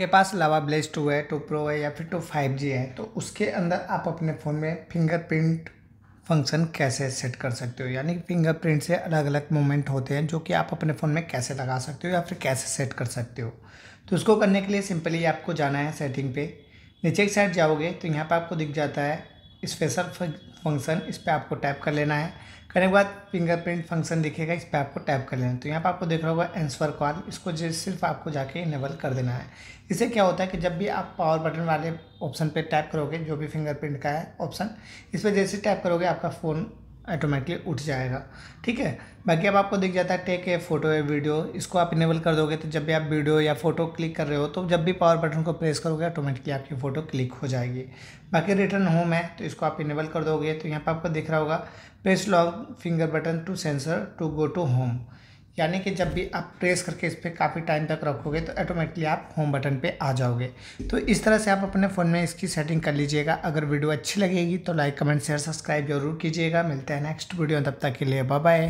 आपके पास Lava Blaze two है टू प्रो है या फिर टू फाइव जी है तो उसके अंदर आप अपने फ़ोन में फिंगरप्रिंट फंक्शन कैसे सेट कर सकते हो यानी कि फिंगरप्रिंट से अलग अलग मोमेंट होते हैं जो कि आप अपने फ़ोन में कैसे लगा सकते हो या फिर कैसे सेट कर सकते हो तो उसको करने के लिए सिंपली आपको जाना है सेटिंग पे नीचे की साइड जाओगे तो यहाँ पर आपको दिख जाता है स्पेशल फंक्शन इस पर आपको टैप कर लेना है करने के बाद फिंगरप्रिंट फंक्शन दिखेगा इस पर आपको टैप कर लेना है तो यहाँ पर आपको देख रहा होगा एंसवर कॉल इसको सिर्फ आपको जाके इनेबल कर देना है इसे क्या होता है कि जब भी आप पावर बटन वाले ऑप्शन पे टैप करोगे जो भी फिंगरप्रिंट का है ऑप्शन इस पर जैसे टैप करोगे आपका फ़ोन ऑटोमेटिकली उठ जाएगा ठीक है बाकी अब आपको दिख जाता है टेक है फोटो या वीडियो इसको आप इनेबल कर दोगे तो जब भी आप वीडियो या फोटो क्लिक कर रहे हो तो जब भी पावर बटन को प्रेस करोगे ऑटोमेटिकली आपकी फ़ोटो क्लिक हो जाएगी बाकी रिटर्न होम है तो इसको आप इनेबल कर दोगे तो यहाँ पर आपको दिख रहा होगा press long finger button to sensor to go to home यानी कि जब भी आप प्रेस करके इस पर काफ़ी टाइम तक रखोगे तो ऑटोमेटिकली आप होम बटन पे आ जाओगे तो इस तरह से आप अपने फ़ोन में इसकी सेटिंग कर लीजिएगा अगर वीडियो अच्छी लगेगी तो लाइक कमेंट शेयर सब्सक्राइब जरूर कीजिएगा मिलते हैं नेक्स्ट वीडियो तब तक के लिए बाय